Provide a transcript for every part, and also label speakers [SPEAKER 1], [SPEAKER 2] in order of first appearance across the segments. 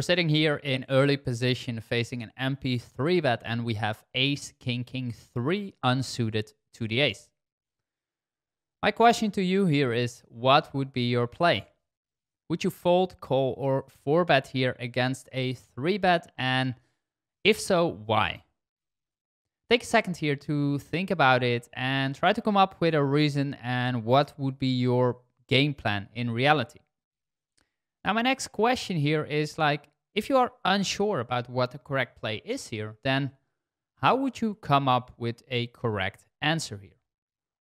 [SPEAKER 1] We're sitting here in early position facing an MP3 bet, and we have ace, king, king, three unsuited to the ace. My question to you here is what would be your play? Would you fold, call, or 4 bet here against a 3 bet? And if so, why? Take a second here to think about it and try to come up with a reason and what would be your game plan in reality. Now, my next question here is like, if you are unsure about what the correct play is here, then how would you come up with a correct answer here?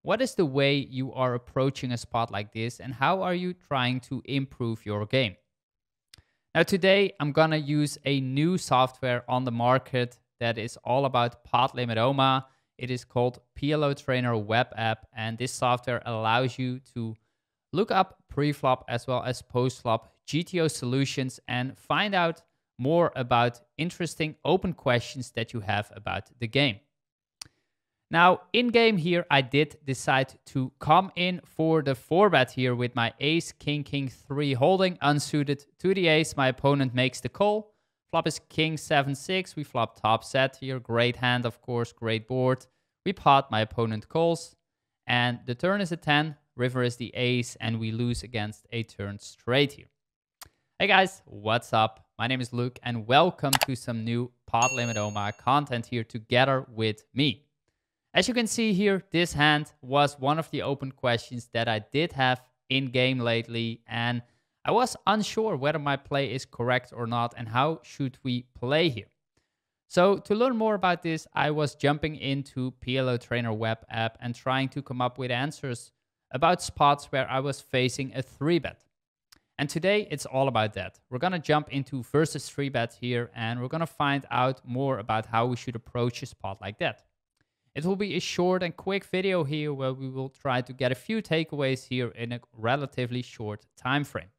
[SPEAKER 1] What is the way you are approaching a spot like this and how are you trying to improve your game? Now today I'm gonna use a new software on the market that is all about limit limitoma. It is called PLO Trainer Web App and this software allows you to look up pre flop as well as post-flop GTO solutions and find out more about interesting open questions that you have about the game. Now, in game here, I did decide to come in for the 4 bet here with my ace, king, king, 3 holding, unsuited to the ace. My opponent makes the call. Flop is king, 7, 6. We flop top set here. Great hand, of course, great board. We pot, my opponent calls. And the turn is a 10, river is the ace, and we lose against a turn straight here. Hey guys, what's up? My name is Luke and welcome to some new Pod Omaha content here together with me. As you can see here, this hand was one of the open questions that I did have in game lately and I was unsure whether my play is correct or not and how should we play here. So to learn more about this, I was jumping into PLO Trainer web app and trying to come up with answers about spots where I was facing a 3-bet. And today it's all about that. We're going to jump into versus free bet here and we're going to find out more about how we should approach a spot like that. It will be a short and quick video here where we will try to get a few takeaways here in a relatively short time frame.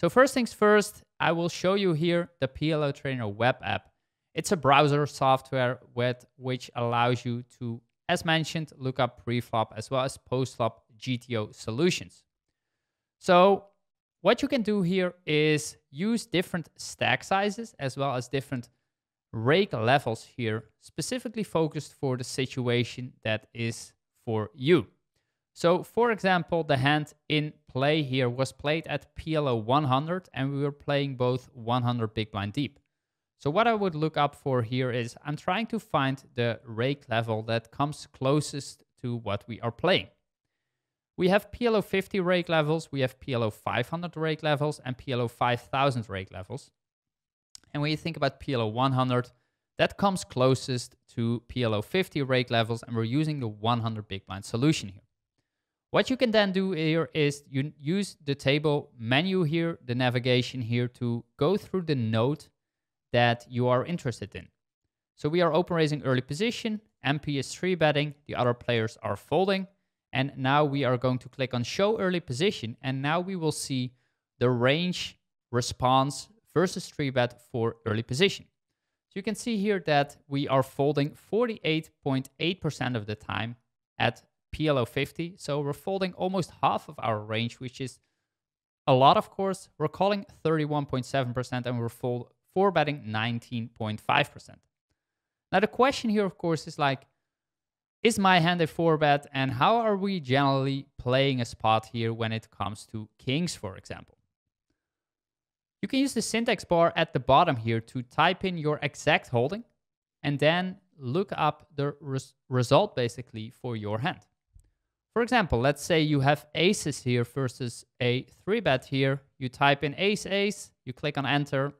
[SPEAKER 1] So first things first, I will show you here the PLO Trainer web app. It's a browser software with which allows you to, as mentioned, look up pre-flop as well as post-flop GTO solutions. So what you can do here is use different stack sizes as well as different rake levels here, specifically focused for the situation that is for you. So for example, the hand in play here was played at PLO 100 and we were playing both 100 big blind deep. So what I would look up for here is I'm trying to find the rake level that comes closest to what we are playing. We have PLO 50 rake levels, we have PLO 500 rake levels, and PLO 5000 rake levels. And when you think about PLO 100, that comes closest to PLO 50 rake levels, and we're using the 100 big blind solution here. What you can then do here is you use the table menu here, the navigation here to go through the node that you are interested in. So we are open raising early position, MP is three betting, the other players are folding. And now we are going to click on show early position. And now we will see the range response versus three bet for early position. So you can see here that we are folding 48.8% of the time at PLO 50. So we're folding almost half of our range, which is a lot, of course. We're calling 31.7% and we're fold four betting 19.5%. Now the question here, of course, is like, is my hand a four bet and how are we generally playing a spot here when it comes to kings, for example? You can use the syntax bar at the bottom here to type in your exact holding and then look up the res result basically for your hand. For example, let's say you have aces here versus a 3-bet here. You type in ace, ace, you click on enter.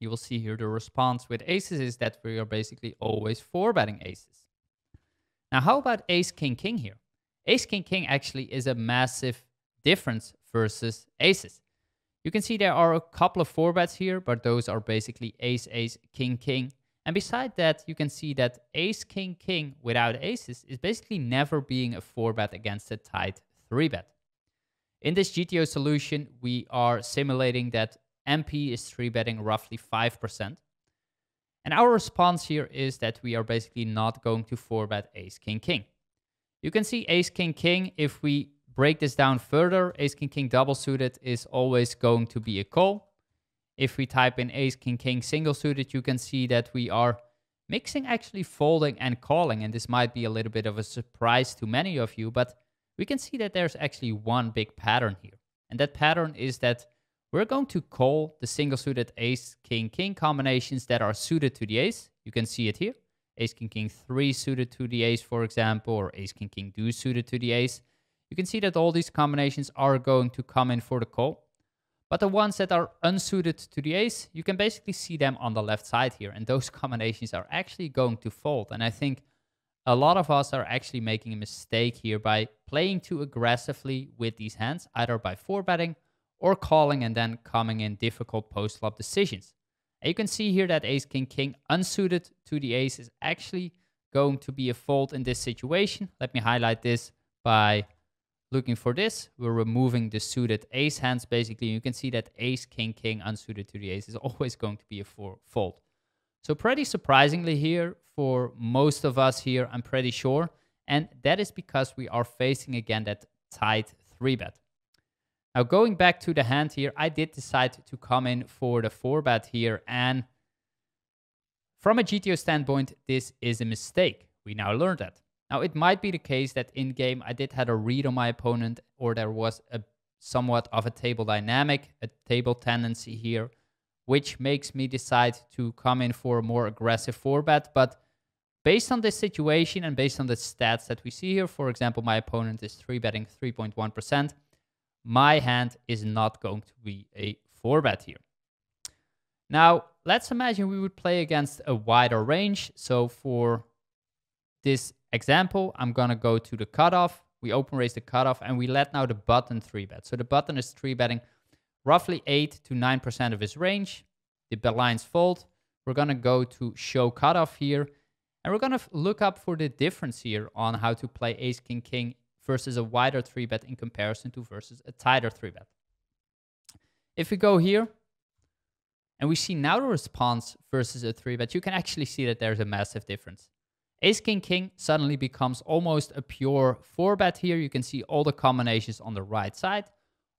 [SPEAKER 1] You will see here the response with aces is that we are basically always 4-betting aces. Now, how about ace, king, king here? Ace, king, king actually is a massive difference versus aces. You can see there are a couple of four bets here, but those are basically ace, ace, king, king. And beside that, you can see that ace, king, king without aces is basically never being a four bet against a tight three bet. In this GTO solution, we are simulating that MP is three betting roughly 5%. And our response here is that we are basically not going to 4-bet ace, king, king. You can see ace, king, king. If we break this down further, ace, king, king double suited is always going to be a call. If we type in ace, king, king single suited, you can see that we are mixing actually folding and calling. And this might be a little bit of a surprise to many of you, but we can see that there's actually one big pattern here. And that pattern is that we're going to call the single suited ace, king, king combinations that are suited to the ace. You can see it here. Ace, king, king, three suited to the ace, for example, or ace, king, king, two suited to the ace. You can see that all these combinations are going to come in for the call. But the ones that are unsuited to the ace, you can basically see them on the left side here. And those combinations are actually going to fold. And I think a lot of us are actually making a mistake here by playing too aggressively with these hands, either by four betting or calling and then coming in difficult post flop decisions. And you can see here that ace king king unsuited to the ace is actually going to be a fold in this situation. Let me highlight this by looking for this. We're removing the suited ace hands basically. You can see that ace king king unsuited to the ace is always going to be a fold. So pretty surprisingly here for most of us here, I'm pretty sure. And that is because we are facing again that tight three bet. Now going back to the hand here, I did decide to come in for the 4-bet here and from a GTO standpoint, this is a mistake. We now learned that. Now it might be the case that in game I did had a read on my opponent or there was a somewhat of a table dynamic, a table tendency here, which makes me decide to come in for a more aggressive 4-bet, but based on this situation and based on the stats that we see here, for example, my opponent is 3 betting 3.1% my hand is not going to be a 4-bet here. Now, let's imagine we would play against a wider range. So for this example, I'm going to go to the cutoff. We open raise the cutoff and we let now the button 3-bet. So the button is 3-betting roughly 8 to 9% of his range. The lines fold. We're going to go to show cutoff here. And we're going to look up for the difference here on how to play ace, king, king versus a wider 3-bet in comparison to versus a tighter 3-bet. If we go here, and we see now the response versus a 3-bet, you can actually see that there's a massive difference. Ace, King, King suddenly becomes almost a pure 4-bet here. You can see all the combinations on the right side.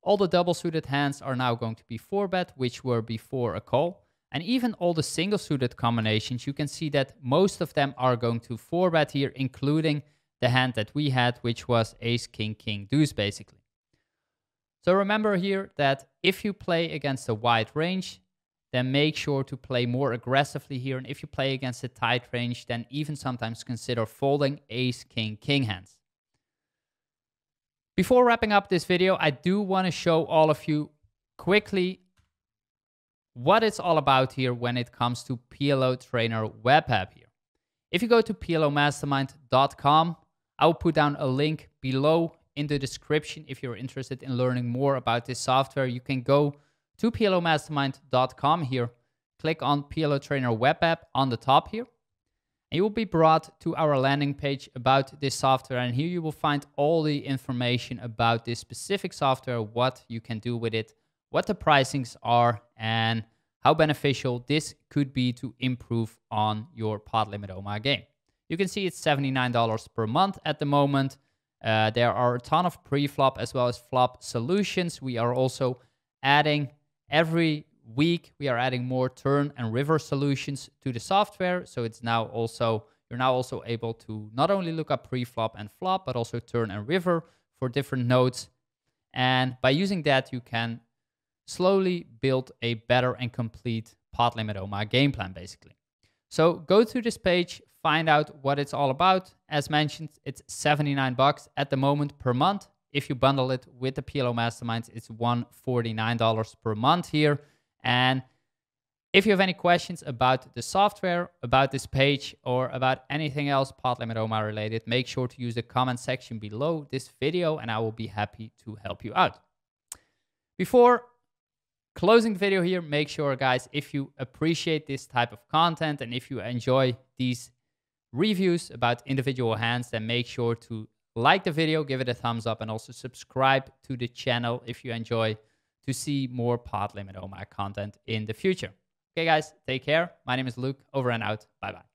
[SPEAKER 1] All the double-suited hands are now going to be 4-bet, which were before a call. And even all the single-suited combinations, you can see that most of them are going to 4-bet here, including the hand that we had, which was ace, king, king, deuce, basically. So remember here that if you play against a wide range, then make sure to play more aggressively here. And if you play against a tight range, then even sometimes consider folding ace, king, king hands. Before wrapping up this video, I do want to show all of you quickly what it's all about here when it comes to PLO Trainer Web App here. If you go to plomastermind.com, I'll put down a link below in the description if you're interested in learning more about this software. You can go to plomastermind.com here, click on PLO Trainer web app on the top here, and you will be brought to our landing page about this software. And here you will find all the information about this specific software, what you can do with it, what the pricings are, and how beneficial this could be to improve on your limit OMA game. You can see it's $79 per month at the moment. Uh, there are a ton of pre-flop as well as flop solutions. We are also adding every week, we are adding more turn and river solutions to the software. So it's now also, you're now also able to not only look up pre-flop and flop, but also turn and river for different nodes. And by using that, you can slowly build a better and complete pot limit OMA game plan, basically. So go to this page, find out what it's all about. As mentioned, it's 79 bucks at the moment per month. If you bundle it with the PLO Masterminds, it's $149 per month here. And if you have any questions about the software, about this page, or about anything else Limit OMA related, make sure to use the comment section below this video and I will be happy to help you out. Before closing the video here, make sure, guys, if you appreciate this type of content and if you enjoy these reviews about individual hands, then make sure to like the video, give it a thumbs up, and also subscribe to the channel if you enjoy to see more Pod Limit OMAC content in the future. Okay, guys, take care. My name is Luke. Over and out. Bye bye.